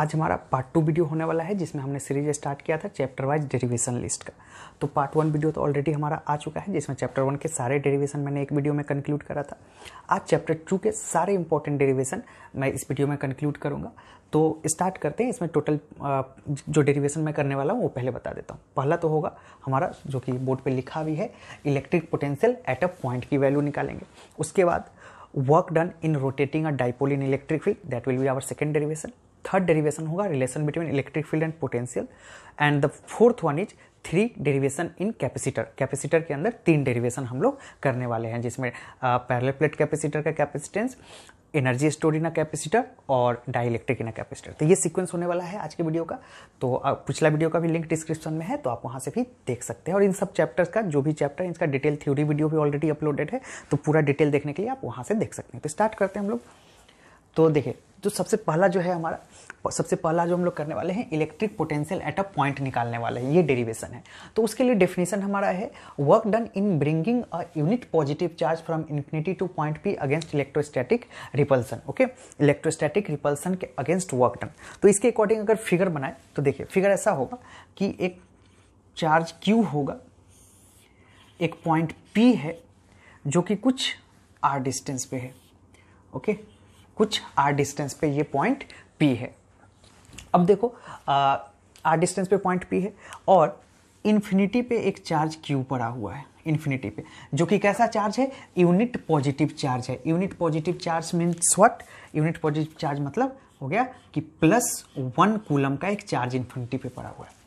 आज हमारा part two video होने वाला है जिसमें हमने सीरीज स्टार्ट किया था चैप्टर वाइज डेरिवेशन लिस्ट का तो पार्ट वन वीडियो तो ऑलरेडी हमारा आ चुका है जिसमें चैप्टर वन के सारे डेरिवेशन मैंने एक वीडियो में कंक्लूड करा था आज चैप्टर टू के सारे इंपॉर्टेंट डेरिवेशन मैं इस वीडियो में कंक्लूड करूँगा तो स्टार्ट करते हैं इसमें टोटल जो डेरिवेशन मैं करने वाला हूँ वो पहले बता देता हूँ पहला तो होगा हमारा जो कि बोर्ड पर लिखा भी है electric potential at a point की वैल्यू निकालेंगे उसके बाद work done in rotating a dipole in electric field that will be our second derivation third derivation होगा relation between electric field and potential and the fourth one is three derivation in capacitor capacitor के अंदर तीन derivation हम लोग करने वाले हैं जिसमें पैरल प्लेट कैपेसिटर का capacitance energy store in a capacitor और डाइलेक्ट्रिक इन अ कैपेसिटर तो ये सीक्वेंस होने वाला है आज के वीडियो का तो पिछला वीडियो का भी लिंक डिस्क्रिप्शन में है तो आप वहाँ से भी देख सकते हैं और इन सब चैप्टर्स का जो भी चैप्टर इसका डिटेल थ्योरी वीडियो भी ऑलरेडी अपलोडेड है तो पूरा डिटेल देखने के लिए आप वहाँ से देख सकते हैं तो स्टार्ट करते हैं हम लोग तो देखिए तो सबसे पहला जो है हमारा सबसे पहला जो हम लोग करने वाले हैं electric potential at a point निकालने वाले हैं ये डेरिवेशन है तो उसके लिए डेफिनेशन हमारा है work done in bringing a unit positive charge from infinity to point P against electrostatic repulsion okay electrostatic repulsion के अगेंस्ट वर्क डन तो इसके अकॉर्डिंग अगर फिगर बनाए तो देखिए फिगर ऐसा होगा कि एक चार्ज क्यू होगा एक पॉइंट पी है जो कि कुछ आर डिस्टेंस पे है ओके okay? कुछ आर डिस्टेंस पे ये पॉइंट पी है अब देखो आर डिस्टेंस पे पॉइंट पी है और इन्फिनिटी पे एक चार्ज क्यू पड़ा हुआ है इन्फिनिटी पे जो कि कैसा चार्ज है यूनिट पॉजिटिव चार्ज है unit positive charge means what unit positive charge मतलब हो गया कि प्लस वन कूलम का एक चार्ज इन्फिनिटी पे पड़ा हुआ है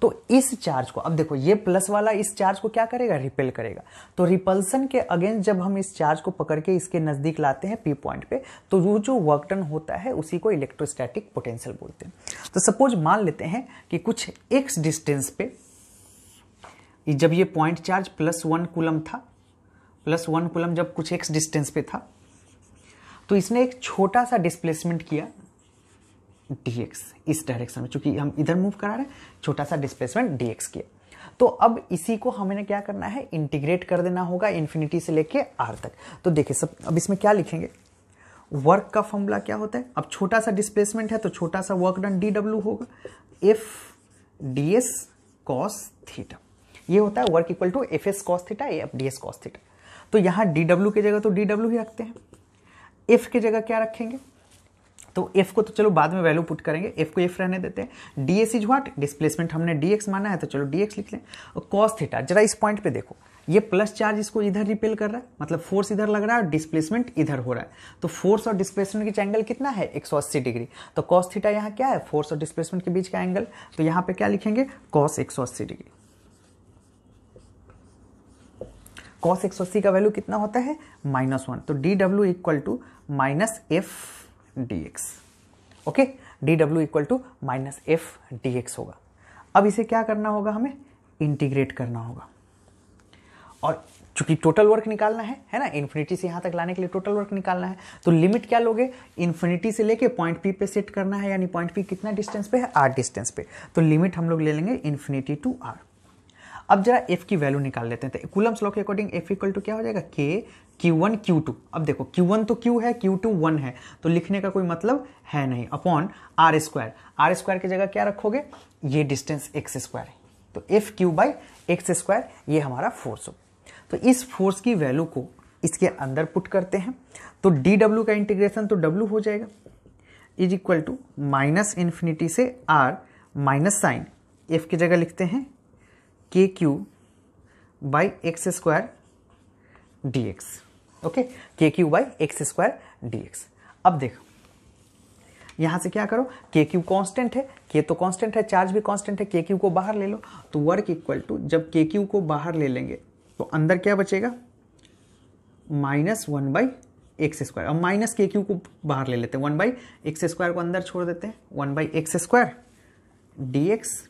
तो इस चार्ज को अब देखो ये प्लस वाला इस चार्ज को क्या करेगा रिपेल करेगा तो रिपल्सन के अगेंस्ट जब हम इस चार्ज को पकड़ के इसके नज़दीक लाते हैं पी पॉइंट पे तो वो जो वर्कटन होता है उसी को इलेक्ट्रोस्टैटिक पोटेंशियल बोलते हैं तो सपोज मान लेते हैं कि कुछ एक्स डिस्टेंस पे जब ये point charge plus one coulomb था प्लस वन कुलम जब कुछ एक्स डिस्टेंस पे था तो इसने एक छोटा सा डिस्प्लेसमेंट किया dx इस डायरेक्शन में चूंकि हम इधर मूव करा रहे हैं छोटा सा डिस्प्लेसमेंट dx किया तो अब इसी को हमें क्या करना है इंटीग्रेट कर देना होगा इन्फिनिटी से लेके आर तक तो देखिए सब अब इसमें क्या लिखेंगे वर्क का फॉर्मूला क्या होता है अब छोटा सा डिस्प्लेसमेंट है तो छोटा सा वर्क डन डी डब्ल्यू होगा F D S cos theta ये होता है work equal to F S cos theta F D S cos theta तो यहाँ डी डब्ल्यू की जगह तो डी डब्ल्यू ही रखते हैं एफ की जगह क्या रखेंगे तो एफ को तो चलो बाद में वैल्यू पुट करेंगे एफ को एफ रहने देते हैं D S is what displacement हमने डी एक्स माना है तो चलो डी एक्स लिख लें और कॉस थीटा जरा इस पॉइंट पे देखो ये प्लस चार्ज इसको इधर रिपेल कर रहा है मतलब फोर्स इधर लग रहा है और डिस्प्लेसमेंट इधर हो रहा है तो फोर्स और डिस्प्लेसमेंट की एंगल कितना है 180 डिग्री तो कॉस थीटा यहाँ क्या है फोर्स और डिस्प्लेसमेंट के बीच का एंगल तो यहाँ पर क्या लिखेंगे कॉस 180 डिग्री कॉस 180 का वैल्यू कितना होता है माइनस वन तो D W equal to minus F dx okay D W equal to minus F D X होगा अब इसे क्या करना होगा हमें इंटीग्रेट करना होगा और चूंकि टोटल वर्क निकालना है है ना इन्फिनिटी से यहाँ तक लाने के लिए टोटल वर्क निकालना है तो लिमिट क्या लोगे इन्फिनिटी से लेके पॉइंट पी पे सेट करना है यानी पॉइंट पी कितना डिस्टेंस पे है आर डिस्टेंस पे तो लिमिट हम लोग ले लेंगे इन्फिनिटी टू आर अब जरा एफ की वैल्यू निकाल लेते हैं तो कूलम्स लॉ के अकॉर्डिंग एफ इक्वल टू क्या हो जाएगा के क्यू वन क्यू टू अब देखो क्यू वन तो क्यू है क्यू टू वन है तो लिखने का कोई मतलब है नहीं upon R square R square की जगह क्या रखोगे ये डिस्टेंस एक्स स्क्वायर है तो F Q by X square ये हमारा फोर्स हो तो इस फोर्स की वैल्यू को इसके अंदर पुट करते हैं तो डी डब्ल्यू का इंटीग्रेशन तो डब्ल्यू हो जाएगा is equal to minus infinity से आर माइनस साइन एफ की जगह लिखते हैं K Q by X square D X okay K Q by X square D X अब देखो यहां से क्या करो के क्यू कॉन्स्टेंट है के तो कॉन्स्टेंट है चार्ज भी कॉन्स्टेंट है के क्यू को बाहर ले लो तो वर्क इक्वल टू जब के क्यू को बाहर ले लेंगे तो अंदर क्या बचेगा minus one by X square अब माइनस के क्यू को बाहर ले लेते हैं वन बाई एक्स स्क्वायर को अंदर छोड़ देते हैं one by X square D X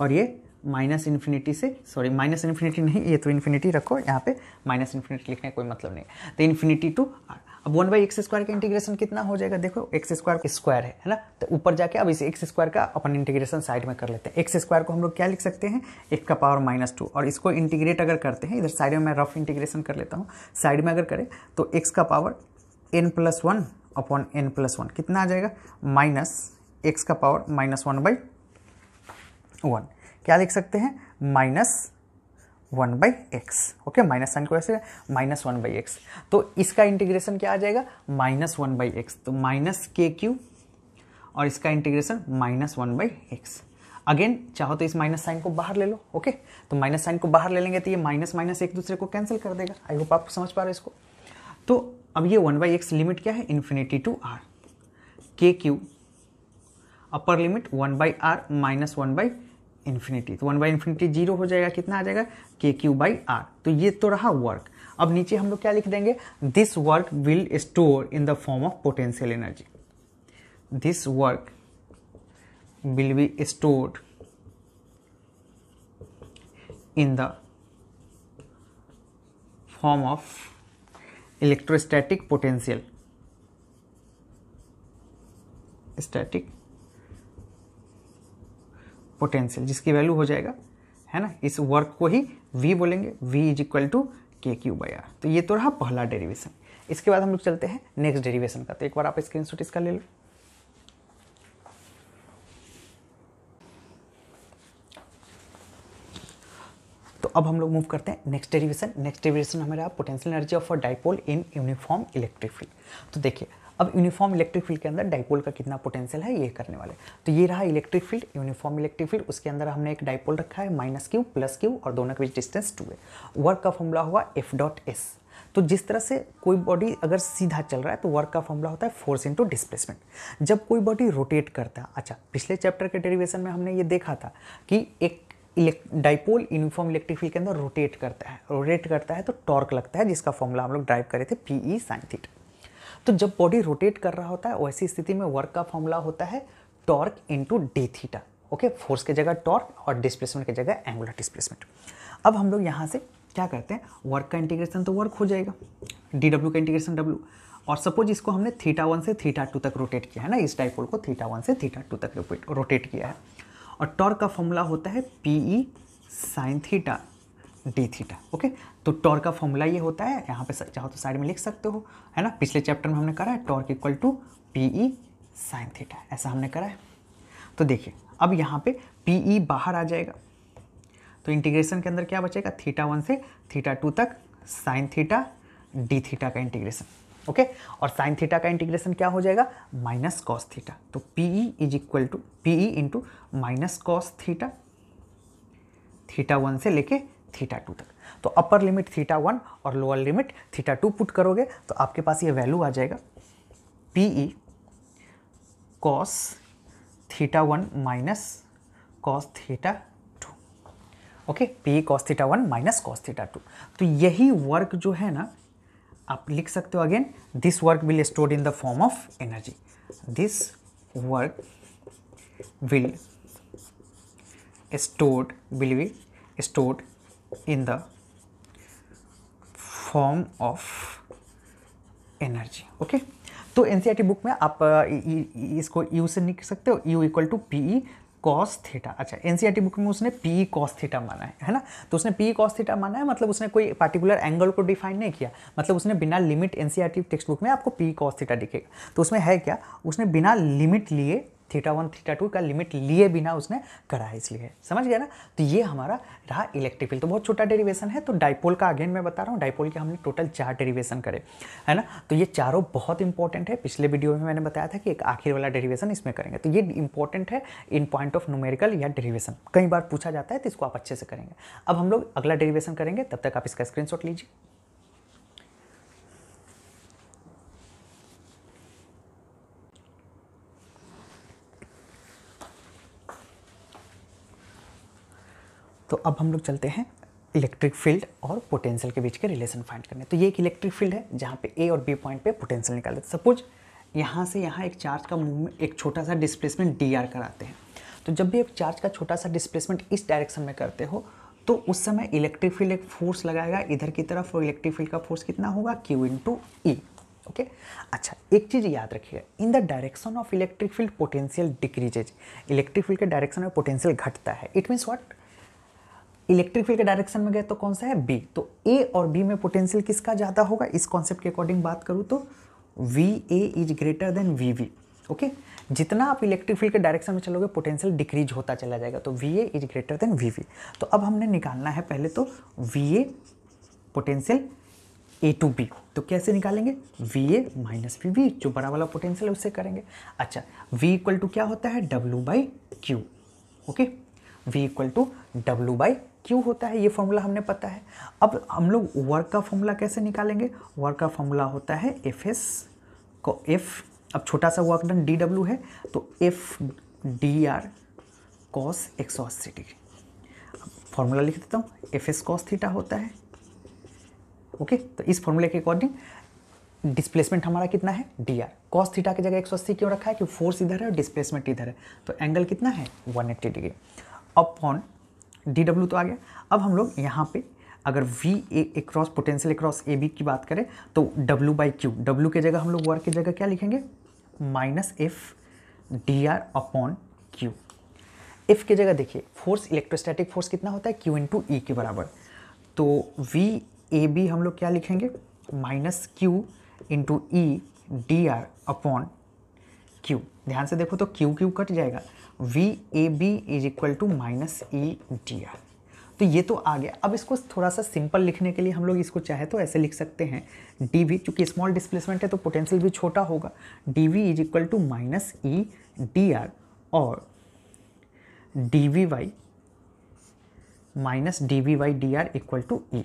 और ये माइनस इन्फिनिटी से सॉरी माइनस इन्फिनिटी नहीं ये तो इन्फिनिटी रखो यहाँ पे माइनस इन्फिनिटी लिखने का कोई मतलब नहीं तो इन्फिनिटी टू आर अब वन बाई एक्स स्क्वायर का इंटीग्रेशन कितना हो जाएगा देखो एक्स स्क्वायर स्क्वायर है है ना तो ऊपर जाके अब इस एक्स स्क्वायर का अपन इंटीग्रेशन साइड में कर लेते हैं एक्स स्क्वायर को हम लोग क्या लिख सकते हैं एक का पावर माइनस टू और इसको इंटीग्रेट अगर करते हैं इधर साइड में मैं रफ इंटीग्रेशन कर लेता हूँ साइड में अगर करें तो एक्स का power N plus one upon N plus one कितना आ जाएगा माइनस एक्स का power minus one by one क्या लिख सकते हैं minus one by X okay minus sign को ऐसे माइनस वन बाई एक्स तो इसका इंटीग्रेशन क्या आ जाएगा माइनस वन बाई एक्स तो माइनस के क्यू और इसका integration minus one by X again चाहो तो इस माइनस साइन को बाहर ले लो ओके तो माइनस साइन को बाहर ले लेंगे तो ये माइनस माइनस एक दूसरे को कैंसिल कर देगा आई होप आप समझ पा रहे इसको तो अब ये वन बाई एक्स लिमिट क्या है infinity to R K Q upper limit one by R minus one by infinity तो वन बाई इन्फिनिटी जीरो हो जाएगा कितना आ जाएगा के क्यू बाई आर तो ये तो रहा वर्क अब नीचे हम लोग क्या लिख देंगे this work will store in the form of potential energy this work will be stored in the form of electrostatic potential static potential जिसकी वैल्यू हो जाएगा है ना इस वर्क को ही V बोलेंगे V is equal to K Q by R तो ये तो रहा पहला डेरिवेशन इसके बाद हम लोग चलते हैं नेक्स्ट डेरिवेशन का तो एक बार आप स्क्रीन शॉट इसका ले लो तो अब हम लोग मूव करते हैं नेक्स्ट डेरिवेशन नेक्स्ट डेरिवेशन हमारा potential energy of a dipole in uniform electric field तो देखिए अब यूनिफॉर्म इलेक्ट्रिक फील्ड के अंदर डाइपोल का कितना पोटेंशियल है ये करने वाले तो ये रहा electric field uniform electric field उसके अंदर हमने एक डाइपोल रखा है माइनस क्यू प्लस क्यू और दोनों के बीच डिस्टेंस टू है वर्क का फॉर्मूला हुआ एफ डॉट एस तो जिस तरह से कोई बॉडी अगर सीधा चल रहा है तो वर्क का फॉर्मूला होता है फोर्स इंटू डिस्प्लेसमेंट जब कोई बॉडी रोटेट करता है अच्छा पिछले चैप्टर के डेरिवेशन में हमने ये देखा था कि एक डाइपोल यूनिफॉर्म इलेक्ट्रिक फील्ड के अंदर रोटेट करता है रोटेट करता है तो टॉर्क लगता है जिसका फॉर्मूला हम लोग ड्राइव करे थे पी ई साइन थीटा तो जब बॉडी रोटेट कर रहा होता है वैसी स्थिति में वर्क का फॉर्मूला होता है torque into D theta okay force के जगह टॉर्क और डिस्प्लेसमेंट की जगह एंगुलर डिस्प्लेसमेंट अब हम लोग यहाँ से क्या करते हैं वर्क का इंटीग्रेशन तो वर्क हो जाएगा डी डब्ल्यू का इंटीग्रेशन डब्ल्यू और सपोज इसको हमने थीटा वन से थीटा टू तक रोटेट किया है ना इस डाइपोल को थीटा वन से थीटा टू तक रोटेट किया है और टॉर्क का फॉर्मूला होता है P E sine theta D theta okay तो टॉर का फॉर्मूला ये होता है यहाँ पे चाहो तो साइड में लिख सकते हो है ना पिछले चैप्टर में हमने करा है torque equal to P E sine theta ऐसा हमने करा है तो देखिए अब यहाँ पे पी ई बाहर आ जाएगा तो इंटीग्रेशन के अंदर क्या बचेगा थीटा वन से थीटा टू तक साइन थीटा डी थीटा का इंटीग्रेशन ओके और साइन थीटा का इंटीग्रेशन क्या हो जाएगा माइनस कॉस थीटा तो P E is equal to P E into minus cos theta theta one से लेके थीटा टू तक तो अपर लिमिट थीटा वन और lower limit theta two put करोगे तो आपके पास ये वैल्यू आ जाएगा P E cos theta one minus cos theta two okay P E cos theta one minus cos theta two तो यही वर्क जो है ना आप लिख सकते हो again this work will store in the form of energy this work will stored will be stored in the form of energy okay तो एन बुक e में आप इसको यू से लिख सकते हो U equal to P E cos theta अच्छा एन बुक e में उसने पी ई कॉस थीटा माना है है ना तो उसने पी ई कॉस थीटा माना है मतलब उसने कोई पर्टिकुलर एंगल को डिफाइन नहीं किया मतलब उसने बिना लिमिट एन टेक्स्ट बुक में आपको पी ई कॉस थीटा दिखेगा तो उसमें है क्या उसने बिना लिमिट लिए थीटा वन थीटा टू का लिमिट लिए बिना उसने करा है इसलिए समझ गया ना तो ये हमारा रहा इलेक्ट्रिक फील्ड तो बहुत छोटा डेरिवेशन है तो डाइपोल का अगेन मैं बता रहा हूँ डाइपोल के हमने टोटल चार डेरिवेशन करे है ना तो ये चारों बहुत इंपॉर्टेंट है पिछले वीडियो में मैंने बताया था कि एक आखिर वाला डेरिवेशन इसमें करेंगे तो ये इंपॉर्टेंट है इन पॉइंट ऑफ न्यूमेरिकल या डेरिवेशन कई बार पूछा जाता है तो इसको आप अच्छे से करेंगे अब हम लोग अगला डेरिवेशन करेंगे तब तक आप इसका स्क्रीनशॉट लीजिए तो अब हम लोग चलते हैं इलेक्ट्रिक फील्ड और पोटेंशियल के बीच के रिलेशन फाइंड करने तो ये एक इलेक्ट्रिक फील्ड है जहाँ पे ए और बी पॉइंट पे पोटेंशियल निकाल देते सपोज यहाँ से यहाँ एक चार्ज का मूवमेंट एक छोटा सा डिस्प्लेसमेंट डी आर कराते हैं तो जब भी एक चार्ज का छोटा सा डिस्प्लेसमेंट इस डायरेक्शन में करते हो तो उस समय इलेक्ट्रिक फील्ड एक फोर्स लगाएगा इधर की तरफ और इलेक्ट्रिक फील्ड का फोर्स कितना होगा क्यू टू ई ओके अच्छा एक चीज़ याद रखिएगा in the direction of electric field potential decreases electric field के डायरेक्शन में पोटेंशियल घटता है it means what electric field के डायरेक्शन में गए तो कौन सा है बी तो ए और बी में पोटेंशियल किसका ज़्यादा होगा इस कॉन्सेप्ट के अकॉर्डिंग बात करूँ तो V A is greater than V V okay जितना आप इलेक्ट्रिक फील्ड के डायरेक्शन में चलोगे पोटेंशियल डिक्रीज होता चला जाएगा तो V A is greater than V V तो अब हमने निकालना है पहले तो V A potential A to B तो कैसे निकालेंगे V A minus V V जो बड़ा वाला पोटेंशियल है उससे करेंगे अच्छा वी इक्वल टू क्या होता है W by Q okay v equal to W by Q होता है ये फॉर्मूला हमने पता है अब हम लोग वर्क का फॉर्मूला कैसे निकालेंगे वर्क का फॉर्मूला होता है एफ एस को एफ अब छोटा सा वर्क डन डी डब्ल्यू है तो एफ डी आर कॉस एक सौ अस्सी डिग्री फॉर्मूला लिख देता हूँ एफ एस कॉस थीटा होता है ओके तो इस फॉर्मूले के अकॉर्डिंग डिस्प्लेसमेंट हमारा कितना है डी आर कॉस थीटा की जगह एक सौ अस्सी क्यों रखा है कि फोर्स इधर है और डिस्प्लेसमेंट इधर है तो एंगल कितना है one eighty degree upon D W तो आ गया अब हम लोग यहाँ पे अगर V A cross potential cross A B की बात करें तो डब्ल्यू बाई क्यू डब्ल्यू की जगह हम लोग वर्क की जगह क्या लिखेंगे minus F D R upon Q F की जगह देखिए फोर्स इलेक्ट्रोस्टैटिक फोर्स कितना होता है क्यू इंटू ई के बराबर तो वी ए बी हम लोग क्या लिखेंगे minus Q into E D R upon Q ध्यान से देखो तो क्यू क्यू कट जाएगा V A B is equal to minus E D R तो ये तो आ गया अब इसको थोड़ा सा सिंपल लिखने के लिए हम लोग इसको चाहे तो ऐसे लिख सकते हैं डी वी चूँकि स्मॉल डिस्प्लेसमेंट है तो पोटेंशियल भी छोटा होगा D V is equal to minus E D R और D V by minus D V by D R equal to E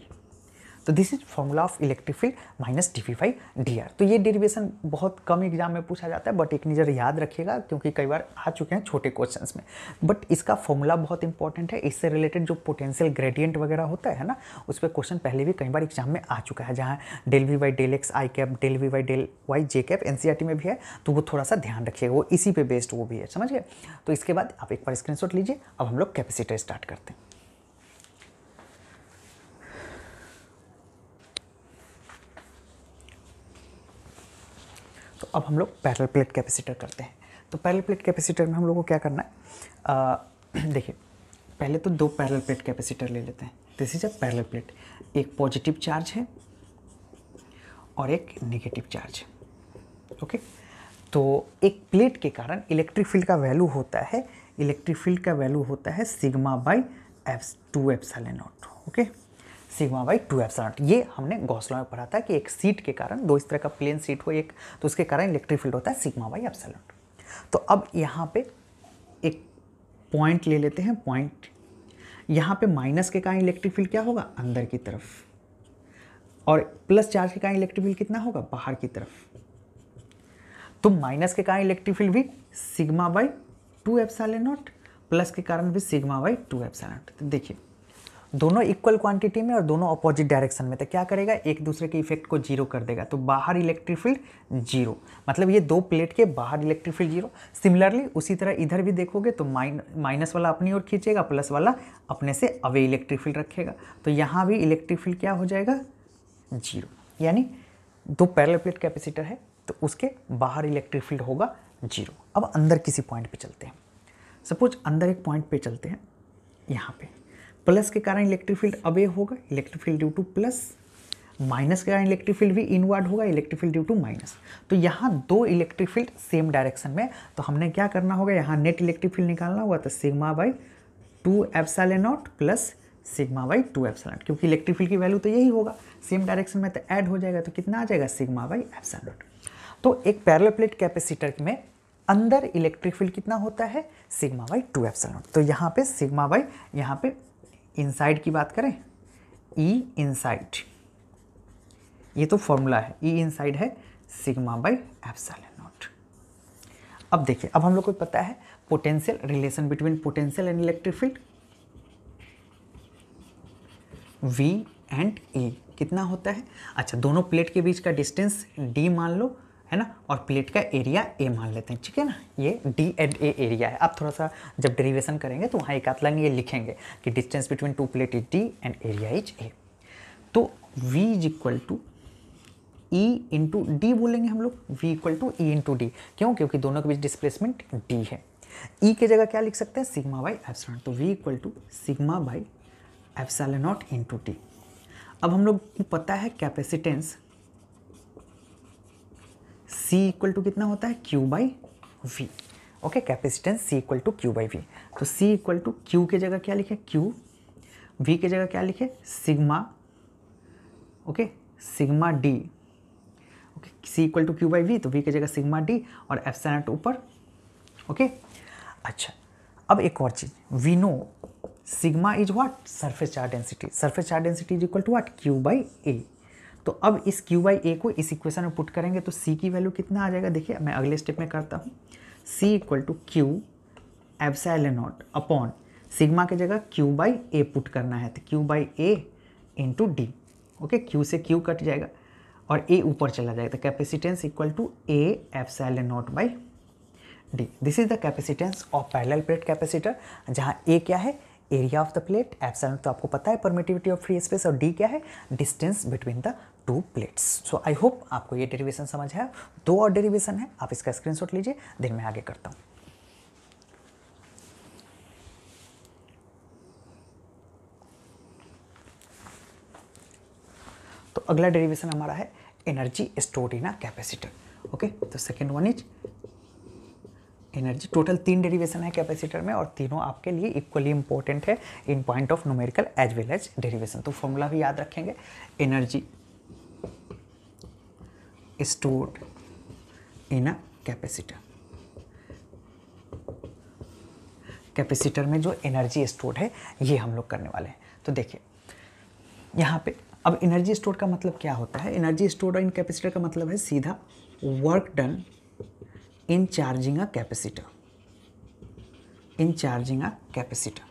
तो this is formula of electric field minus D V by D R तो ये derivation बहुत कम exam में पूछा जाता है but एक नज़र याद रखिएगा क्योंकि कई बार आ चुके हैं छोटे क्वेश्चन में बट इसका फॉर्मूला बहुत इंपॉर्टेंट है इससे रिलेटेड जो पोटेंशियल ग्रेडियंट वगैरह होता है ना उस पर क्वेश्चन पहले भी कई बार एग्जाम में आ चुका है जहाँ del V by del X I cap del V by del Y J cap एन में भी है तो वो थोड़ा सा ध्यान रखिएगा वो इसी पे बेस्ड वो भी है समझ गए तो इसके बाद आप एक बार स्क्रीनशॉट लीजिए अब हम लोग कैपेसिटर स्टार्ट करते हैं तो अब हम लोग पैरल प्लेट कैपेसिटर करते हैं तो पैरल प्लेट कैपेसिटर में हम लोग को क्या करना है देखिए पहले तो दो पैरल प्लेट कैपेसिटर ले लेते हैं this is a parallel plate एक पॉजिटिव चार्ज है और एक नेगेटिव चार्ज है ओके तो एक प्लेट के कारण इलेक्ट्रिक फील्ड का वैल्यू होता है इलेक्ट्रिक फील्ड का वैल्यू होता है sigma by epsilon two epsilon naught okay sigma by two F ये हमने घोसला में पढ़ा था कि एक सीट के कारण दो इस तरह का प्लेन सीट हो एक तो उसके कारण इलेक्ट्रिक फील्ड होता है सिग्मा बाई एफ तो अब यहाँ पे एक पॉइंट ले लेते हैं पॉइंट यहाँ पे माइनस के कारण इलेक्ट्रिक फील्ड क्या होगा अंदर की तरफ और प्लस चार्ज के कारण इलेक्ट्रिक फील्ड कितना होगा बाहर की तरफ तो माइनस के कारण इलेक्ट्रिक फील्ड भी sigma by two F plus के कारण भी सिग्मा बाई टू एफ देखिए दोनों इक्वल क्वांटिटी में और दोनों अपोजिट डायरेक्शन में तो क्या करेगा एक दूसरे के इफेक्ट को जीरो कर देगा तो बाहर इलेक्ट्रिक फील्ड जीरो मतलब ये दो प्लेट के बाहर इलेक्ट्रिक फील्ड जीरो सिमिलरली उसी तरह इधर भी देखोगे तो माइन माइनस वाला अपनी ओर खींचेगा प्लस वाला अपने से अवे इलेक्ट्रिक फील्ड रखेगा तो यहाँ भी इलेक्ट्रिक फील्ड क्या हो जाएगा जीरो यानी दो पैरल प्लेट कैपेसिटर है तो उसके बाहर इलेक्ट्रिक फील्ड होगा जीरो अब अंदर किसी पॉइंट पे चलते हैं सपोज अंदर एक पॉइंट पे चलते हैं यहाँ पे प्लस के कारण इलेक्ट्रिक फील्ड अवे होगा electric field due to plus minus के कारण इलेक्ट्रिक फील्ड भी इनवर्ड होगा electric field due to minus तो यहाँ दो इलेक्ट्रिक फील्ड सेम डायरेक्शन में तो हमने क्या करना होगा यहाँ नेट इलेक्ट्रिक फील्ड निकालना होगा तो sigma by two epsilon naught plus sigma by two epsilon naught क्योंकि इलेक्ट्रिक फील्ड की वैल्यू तो यही होगा सेम डायरेक्शन में तो ऐड हो जाएगा तो कितना आ जाएगा सिग्मा बाई एप्सा नॉट तो एक पैरल प्लेट कैपेसिटर में अंदर इलेक्ट्रिक फील्ड कितना होता है sigma by two epsilon naught तो यहाँ पे सिग्मा बाई यहाँ पे इनसाइड की बात करें ई e इनसाइड ये तो फॉर्मूला है ई e इनसाइड है सिग्मा बाई एप्सल नॉट अब देखिए अब हम लोग को पता है potential relation between potential and electric field V and A कितना होता है अच्छा दोनों प्लेट के बीच का डिस्टेंस डी मान लो है ना और प्लेट का एरिया ए मान लेते हैं ठीक है ना ये डी एंड ए एरिया है आप थोड़ा सा जब डेरिवेशन करेंगे तो वहाँ एक आतलाइन ये लिखेंगे कि distance between two plate is D and area is A तो v is equal to E into D बोलेंगे हम लोग v equal to E into D क्यों क्योंकि दोनों के बीच डिस्प्लेसमेंट d है ई e के जगह क्या लिख सकते हैं सिग्मा बाई एप्सलॉन तो v equal to sigma by epsilon naught into D अब हम लोग को पता है कैपेसिटेंस C इक्वल टू कितना होता है Q by V okay capacitance C equal to Q by V तो C इक्वल टू क्यू की जगह क्या लिखे Q V की जगह क्या लिखे sigma okay sigma D okay C equal to Q by V तो V की जगह सिग्मा डी और एफ सेनेट ऊपर ओके अच्छा अब एक और चीज़ we know sigma is what surface charge density surface charge density is equal to what Q by A तो अब इस क्यू बाई ए को इस इक्वेशन में पुट करेंगे तो सी की वैल्यू कितना आ जाएगा देखिए मैं अगले स्टेप में करता हूँ C equal to Q epsilon naught upon sigma की जगह क्यू बाई ए पुट करना है तो Q by A into D okay Q से क्यू कट जाएगा और ए ऊपर चला जाएगा तो capacitance equal to A epsilon naught by D this is the capacitance of parallel plate capacitor जहाँ ए क्या है area of the plate epsilon तो आपको पता है परमिटिविटी ऑफ फ्री स्पेस और डी क्या है distance between the two plates so I hope आपको ये डेरिवेशन समझ आया दो और डेरिवेशन है आप इसका स्क्रीनशॉट लीजिए देन मैं आगे करता हूँ तो अगला डेरिवेशन हमारा है energy stored in a capacitor okay तो second one is energy total तीन डेरिवेशन है कैपेसिटर में और तीनों आपके लिए इक्वली इंपॉर्टेंट है in point of numerical as well as derivation तो फॉर्मूला भी याद रखेंगे energy stored in a capacitor. Capacitor में जो एनर्जी स्टोर है ये हम लोग करने वाले हैं तो देखिए यहाँ पे अब एनर्जी स्टोर का मतलब क्या होता है एनर्जी स्टोर इन कैपेसिटर का मतलब है सीधा work done in charging a capacitor in charging a capacitor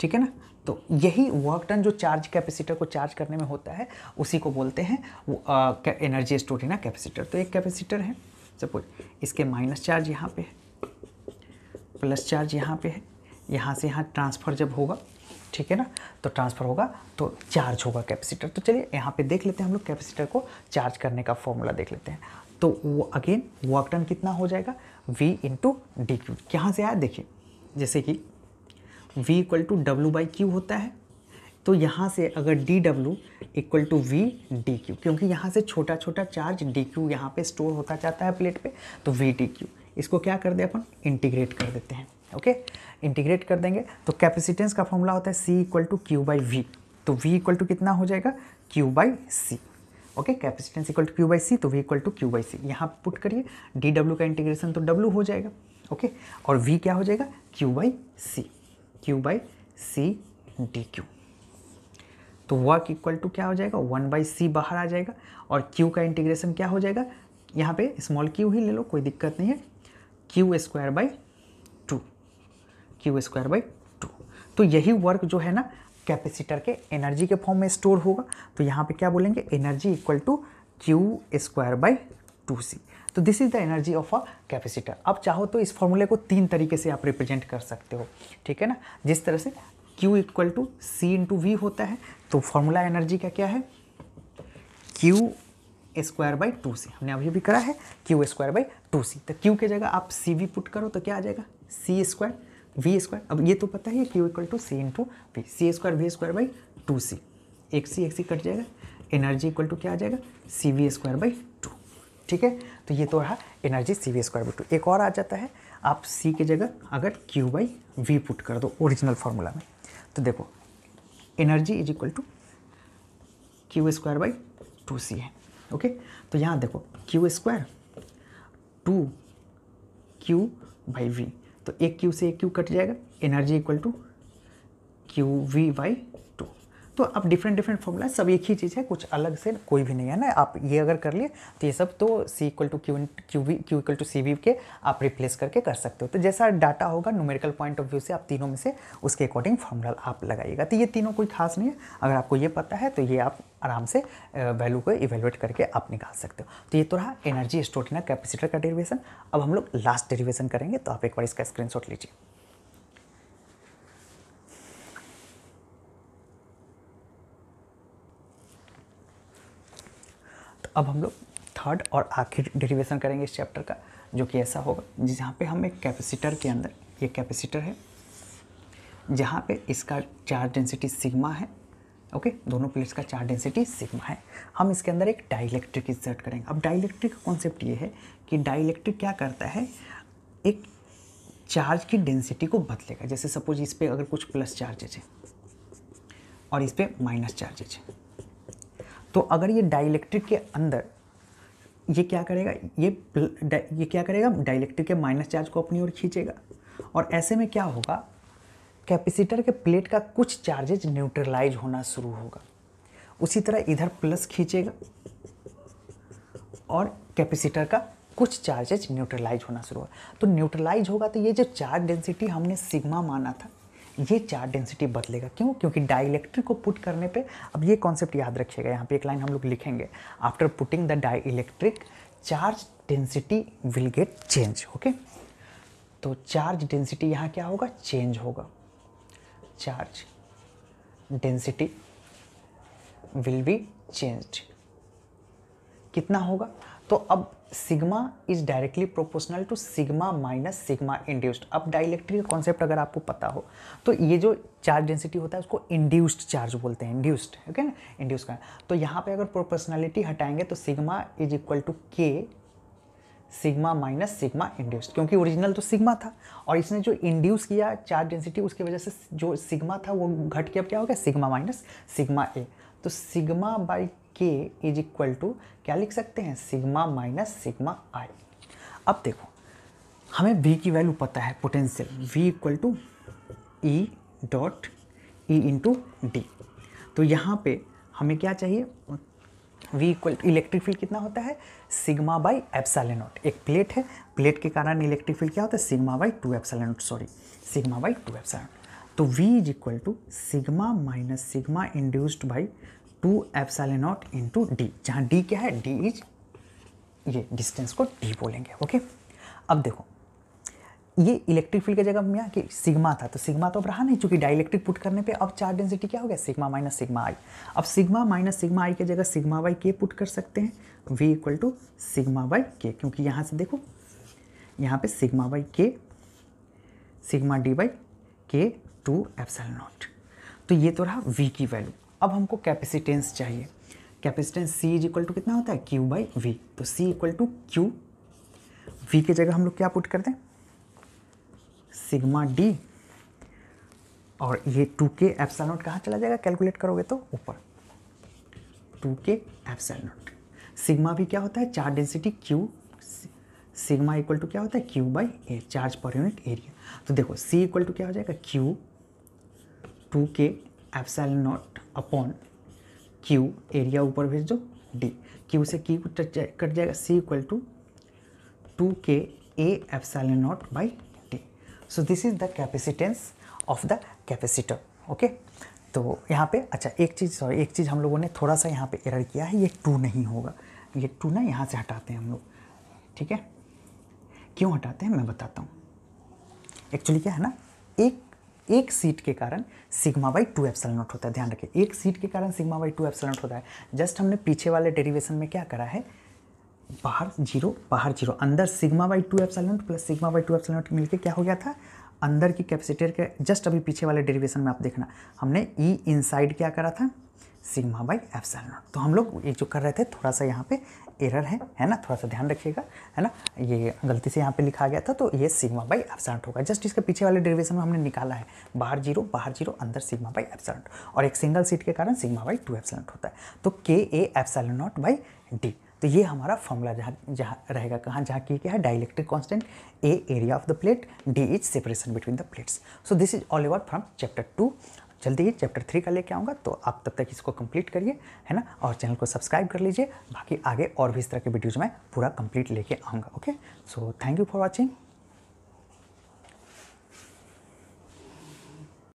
ठीक है ना तो यही वर्क टन जो चार्ज कैपेसिटर को चार्ज करने में होता है उसी को बोलते हैं एनर्जी स्टोर इन कैपेसिटर तो एक कैपेसिटर है सपोज इसके माइनस चार्ज यहाँ पे है प्लस चार्ज यहाँ पे है यहाँ से यहाँ ट्रांसफ़र जब होगा ठीक है ना तो ट्रांसफ़र होगा तो चार्ज होगा कैपेसिटर तो चलिए यहाँ पे देख लेते हैं हम लोग कैपेसिटर को चार्ज करने का फॉर्मूला देख लेते हैं तो वो अगेन वर्क टन कितना हो जाएगा वी इंटू डी क्यू यहाँ से आया देखिए जैसे कि v equal to W by Q होता है तो यहाँ से अगर D W equal to V D Q क्योंकि यहाँ से छोटा छोटा चार्ज डी क्यू यहाँ पर स्टोर होता जाता है प्लेट पे तो वी डी क्यू इसको क्या कर दे अपन इंटीग्रेट कर देते हैं ओके इंटीग्रेट कर देंगे तो कैपेसिटेंस का फॉर्मूला होता है C equal to Q by V तो वी इक्वल टू कितना हो जाएगा Q by C okay capacitance equal to Q by C तो V equal to Q by C यहाँ पुट करिए डी डब्ल्यू का इंटीग्रेशन तो डब्ल्यू हो जाएगा ओके okay? और वी क्या हो जाएगा Q by C Q by C D Q तो वर्क इक्वल टू क्या हो जाएगा वन बाई सी बाहर आ जाएगा और क्यू का इंटीग्रेशन क्या हो जाएगा यहाँ पे स्मॉल क्यू ही ले लो कोई दिक्कत नहीं है Q square by two Q square by two तो यही वर्क जो है ना कैपेसिटर के एनर्जी के फॉर्म में स्टोर होगा तो यहाँ पे क्या बोलेंगे energy equal to Q square by two C तो this is the energy of a capacitor आप चाहो तो इस फॉर्मूले को तीन तरीके से आप रिप्रेजेंट कर सकते हो ठीक है ना जिस तरह से Q equal to C into V होता है तो फॉर्मूला एनर्जी का क्या है Q square by two C हमने अभी भी करा है Q square by two C तो क्यू की जगह आप सी वी पुट करो तो क्या आ जाएगा सी स्क्वायर वी स्क्वायर अब ये तो पता ही है Q equal to C into V C square V square by two C एक सी एक सी कट जाएगा एनर्जी इक्वल टू क्या आ जाएगा C V square by two ठीक है तो ये तो रहा energy C V square by two एक और आ जाता है आप सी की जगह अगर क्यू बाई वी पुट कर दो ओरिजिनल फार्मूला में तो देखो energy is equal to Q square by two C है ओके तो यहाँ देखो Q square two Q by V तो एक क्यू से एक क्यू कट जाएगा energy equal to Q V by two तो आप डिफरेंट डिफरेंट फॉर्मूला सब एक ही चीज़ है कुछ अलग से कोई भी नहीं है ना आप ये अगर कर लिए तो ये सब तो C equal to Q Q V Q equal to C V के आप रिप्लेस करके कर सकते हो तो जैसा डाटा होगा न्यूमेरिकल पॉइंट ऑफ व्यू से आप तीनों में से उसके अकॉर्डिंग फॉर्मूला आप लगाइएगा तो ये तीनों कोई खास नहीं है अगर आपको ये पता है तो ये आप आराम से वैल्यू को इवेलुएट करके आप निकाल सकते हो तो ये तो रहा एनर्जी स्टोर इन कैपेसिटर का डेरिवेशन अब हम लोग लास्ट डेरिवेशन करेंगे तो आप एक बार इसका स्क्रीनशॉट लीजिए अब हम लोग थर्ड और आखिर डेरिवेशन करेंगे इस चैप्टर का जो कि ऐसा होगा जहाँ पे हम एक कैपेसिटर के अंदर ये कैपेसिटर है जहाँ पे इसका चार्ज डेंसिटी सिग्मा है ओके दोनों प्लेट्स का चार्ज डेंसिटी सिग्मा है हम इसके अंदर एक डाइलेक्ट्रिक इंसर्ट करेंगे अब डाइलेक्ट्रिक का कॉन्सेप्ट ये है कि डाइलेक्ट्रिक क्या करता है एक चार्ज की डेंसिटी को बदलेगा जैसे सपोज इस पर अगर कुछ प्लस चार्जेज है और इस पर माइनस चार्जेज है तो अगर ये डाइलेक्ट्रिक के अंदर ये क्या करेगा ये ये क्या करेगा डाइलेक्ट्रिक के माइनस चार्ज को अपनी ओर खींचेगा और ऐसे में क्या होगा कैपेसिटर के प्लेट का कुछ चार्जेज न्यूट्रलाइज होना शुरू होगा उसी तरह इधर प्लस खींचेगा और कैपेसिटर का कुछ चार्जेज न्यूट्रलाइज होना शुरू होगा तो न्यूट्रलाइज होगा तो ये जो चार्ज डेंसिटी हमने सिग्मा माना था ये चार डेंसिटी बदलेगा क्यों क्योंकि डाइलेक्ट्रिक को पुट करने पे अब ये कॉन्सेप्ट याद रखिएगा यहाँ पे एक लाइन हम लोग लिखेंगे after putting the dielectric charge density will get change okay तो चार्ज डेंसिटी यहाँ क्या होगा चेंज होगा charge density will be change कितना होगा तो अब sigma is directly proportional to sigma minus sigma induced अब डायलेक्ट्रिक कॉन्सेप्ट अगर आपको पता हो तो ये जो चार्ज डेंसिटी होता है उसको इंड्यूस्ड चार्ज बोलते हैं इंड्यूस्ड ओके ना इंड्यूस का तो यहाँ पे अगर प्रोपोर्शनलिटी हटाएंगे तो sigma is equal to K sigma minus sigma induced क्योंकि ओरिजिनल तो सिग्मा था और इसने जो इंड्यूस किया चार्ज डेंसिटी उसकी वजह से जो सिग्मा था वो घट के अब क्या हो गया सिग्मा माइनस सिग्मा ए तो sigma by K is equal to क्या लिख सकते हैं सिग्मा माइनस सिग्मा आई अब देखो हमें वी की वैल्यू पता है potential V equal to E dot E into D तो यहाँ पे हमें क्या चाहिए V equal to electric field कितना होता है सिग्मा बाई एप्साले नॉट एक प्लेट है प्लेट के कारण इलेक्ट्रिक फील्ड क्या होता है sigma by two epsilon naught sorry sigma by two epsilon naught तो V is equal to sigma minus sigma induced by two epsilon naught into D जहाँ D क्या है डी इज ये distance को D बोलेंगे okay अब देखो ये इलेक्ट्रिक फील्ड की जगह में यहाँ कि सिग्मा था तो सिग्मा तो अब रहा नहीं चूंकि डायलेक्ट्रिक पुट करने पे अब चार डेंसिटी क्या हो गया सिग्मा माइनस सिग्मा आई अब सिग्मा माइनस सिग्मा आई की जगह सिग्मा वाई के पुट कर सकते हैं V equal to sigma by K क्योंकि यहाँ से देखो यहाँ पे sigma by K sigma D by K two epsilon naught तो ये तो रहा वी की वैल्यू अब हमको कैपेसिटेंस चाहिए capacitance C is equal to कितना होता है क्यू बाई वी तो C equal to Q V की जगह हम लोग क्या पुट कर दें सिग्मा डी और ये टू के एप्सल नोट कहाँ चला जाएगा कैलकुलेट करोगे तो ऊपर टू के एप्सल नोट सिग्मा भी क्या होता है charge density Q sigma equal to क्या होता है Q by A charge per unit area तो देखो सी इक्वल टू क्या हो जाएगा Q two K epsilon naught upon Q area ऊपर भेज दो डी क्यू से क्यू कट जाएगा C equal to two K A epsilon naught by D so this is the capacitance of the capacitor okay तो यहाँ पे अच्छा एक चीज़ सॉरी एक चीज़ हम लोगों ने थोड़ा सा यहाँ पे एरर किया है ये टू नहीं होगा ये टू ना यहाँ से हटाते हैं हम लोग ठीक है क्यों हटाते हैं मैं बताता हूँ एक्चुअली क्या है ना एक एक सीट के कारण सिग्मा बाई टू एफ नोट होता है ध्यान रखिए एक सीट के कारण सिग्मा बाई टू एफ नोट होता है जस्ट हमने पीछे वाले डेरिवेशन में क्या करा है बाहर जीरो बाहर जीरो अंदर sigma by two F plus sigma by two F मिलकर क्या हो गया था अंदर की कैपेसिटर के जस्ट अभी पीछे वाले डेरिवेशन में आप देखना हमने ई e इनसाइड क्या करा था सिग्मा बाई एफ नॉट तो हम लोग ये जो कर रहे थे थोड़ा सा यहाँ पे एरर है है ना थोड़ा सा ध्यान रखिएगा है ना ये गलती से यहाँ पे लिखा गया था तो ये सिग्मा बाई एप्सलेंट होगा जस्ट इसके पीछे वाले डेरिवेशन में हमने निकाला है बाहर जीरो बाहर जीरो अंदर सिग्मा बाई एप्सलेंट और एक सिंगल सीट के कारण सिग्मा बाई टू एप्सलेंट होता है तो K A epsilon naught by D तो ये हमारा फॉर्मूला जहाँ जहाँ रहेगा कहाँ जहाँ की क्या है dielectric constant A area of the plate D is separation between the plates so this is all over from chapter two जल्दी ही चैप्टर थ्री का लेके आऊँगा तो आप तब तक इसको कंप्लीट करिए है ना और चैनल को सब्सक्राइब कर लीजिए बाकी आगे और भी इस तरह के वीडियोज़ में पूरा कंप्लीट लेके आऊँगा okay so thank you for watching